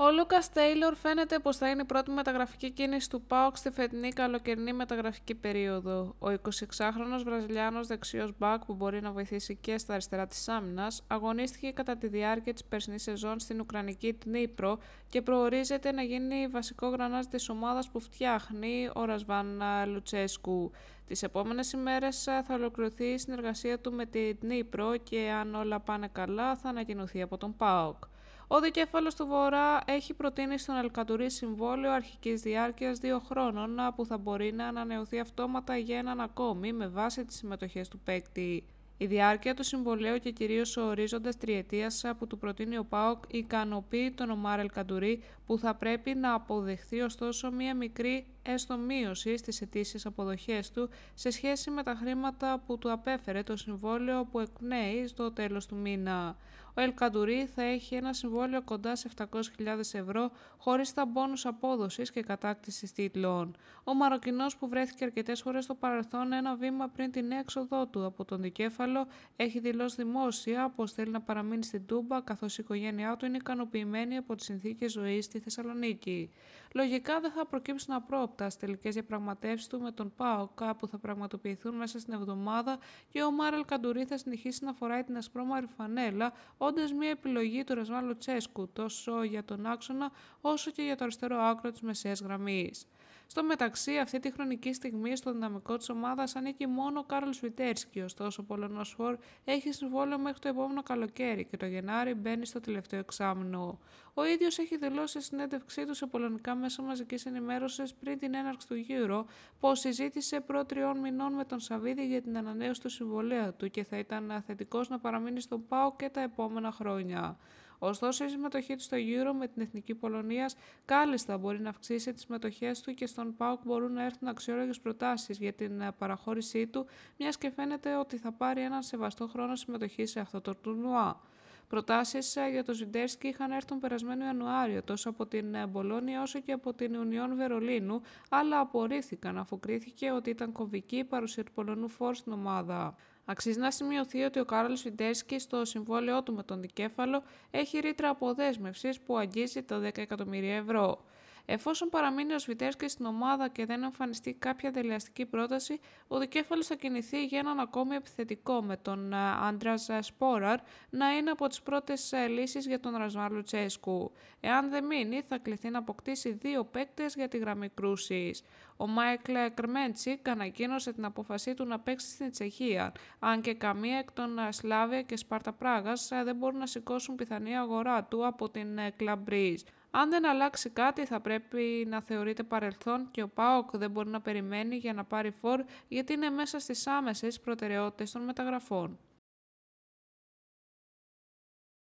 Ο Λούκα Τέιλορ φαίνεται πως θα είναι η πρώτη μεταγραφική κίνηση του ΠΑΟΚ στη φετινή καλοκαιρινή μεταγραφική περίοδο. Ο 26χρονο Βραζιλιάνος δεξιός μπακ που μπορεί να βοηθήσει και στα αριστερά της άμυνας, αγωνίστηκε κατά τη διάρκεια της περσινής σεζόν στην Ουκρανική Τνίπρο και προορίζεται να γίνει βασικό γρανάζ της ομάδας που φτιάχνει ο Ρασβάν Λουτσέσκου. Τις επόμενες ημέρες θα ολοκληρωθεί η συνεργασία του με την Τνίπρο και αν όλα πάνε καλά θα ανακοινωθεί από τον ΠΑΟΚ. Ο δικέφαλος του Βορρά έχει προτείνει στον Αλκατουρί συμβόλαιο αρχικής διάρκειας δύο χρόνων που θα μπορεί να ανανεωθεί αυτόματα για έναν ακόμη με βάση τις συμμετοχές του παίκτη. Η διάρκεια του συμβολέου και κυρίως ο ορίζοντας τριετίας που του προτείνει ο ΠΑΟΚ ικανοποιεί τον Ομάρ Ελκαντουρί, που θα πρέπει να αποδεχθεί ωστόσο μία μικρή έστω μείωση στις αιτήσεις αποδοχές του σε σχέση με τα χρήματα που του απέφερε το συμβόλαιο που εκπνέει στο τέλος του μήνα. Ο Ελκαντουρί θα έχει ένα συμβόλαιο κοντά σε 700.000 ευρώ χωρίς τα μπόνους απόδοσης και κατάκτησης τίτλων. Ο Μαροκινός που βρέθηκε αρκετές φορές στο παρελθόν ένα βήμα πριν την έξοδό του από τον δικέφαλο έχει δηλώσει δημόσια πως θέλει να παραμείνει στην Τούμπα καθώς η οικογένειά του είναι ικανοποιημένη από τις συνθήκες ζωής στη Θεσσαλονίκη λογικά δεν θα προκύψουν απρόπτα στις τελικές διαπραγματεύσεις του με τον ΠΑΟΚΑ που θα πραγματοποιηθούν μέσα στην εβδομάδα και ο Μάρελ Καντουρί θα συνεχίσει να φοράει την ασπρόμαρη φανέλα, όντας μια επιλογή του Ρασβάν Τσέσκου τόσο για τον άξονα όσο και για το αριστερό άκρο της μεσαίας γραμμής. Στο μεταξύ, αυτή τη χρονική στιγμή στο δυναμικό της ομάδας ανήκει μόνο ο Κάρολ Βιτέρσκι. Ωστόσο, ο Πολωνός Φορ έχει συμβόλαιο μέχρι το επόμενο καλοκαίρι και το Γενάρη μπαίνει στο τελευταίο εξάμεινο. Ο ίδιος έχει δηλώσει συνέντευξή του σε πολωνικά μέσα μαζικής ενημέρωσης πριν την έναρξη του Euro πως συζήτησε προ τριών μηνών με τον Σαββίδη για την ανανέωση του συμβολέα του και θα ήταν θετικός να παραμείνει στον ΠΑΟ και τα επόμενα χρόνια. Ωστόσο, η συμμετοχή του στο Euro με την Εθνική Πολωνία κάλλιστα μπορεί να αυξήσει τις συμμετοχές του και στον ΠΑΟΚ μπορούν να έρθουν αξιόλογες προτάσεις για την ε, παραχώρησή του, μιας και φαίνεται ότι θα πάρει έναν σεβαστό χρόνο συμμετοχή σε αυτό το τουρνουά. Προτάσεις ε, για τον Ζιντέρσκι είχαν έρθει τον περασμένο Ιανουάριο τόσο από την ε, Μπολόνια όσο και από την Ιουνιόν Βερολίνου, αλλά απορρίφθηκαν αφού κρίθηκε ότι ήταν κομβική η παρουσία του Πολωνού φόρου στην ομάδα. Αξίζει να σημειωθεί ότι ο Κάρολ Φιντέρσκι στο συμβόλαιό του με τον Δικέφαλο έχει ρήτρα αποδέσμευσης που αγγίζει τα 10 εκατομμύρια ευρώ. Εφόσον παραμείνει ο Σβιτέρσκι στην ομάδα και δεν εμφανιστεί κάποια δελεαστική πρόταση, ο δικέφαλος θα κινηθεί για έναν ακόμη επιθετικό, με τον ε, Άντρας Σπόραρ να είναι από τις πρώτες λύσεις για τον ρασμάλου Λουτσέσκου. Εάν δεν μείνει, θα κληθεί να αποκτήσει δύο παίκτες για τη γραμμή κρούσης. Ο Μάικλ Κρμέντσικ ανακοίνωσε την απόφασή του να παίξει στην Τσεχία, αν και καμία εκ των ε, Σλάβια και Σπάρτα Πράγας ε, δεν μπορούν να σηκώσουν πιθανή αγορά του από την Κλαμπρίζ. Αν δεν αλλάξει κάτι θα πρέπει να θεωρείται παρελθόν και ο ΠΑΟΚ δεν μπορεί να περιμένει για να πάρει φόρ γιατί είναι μέσα στις άμεσες προτεραιότητες των μεταγραφών.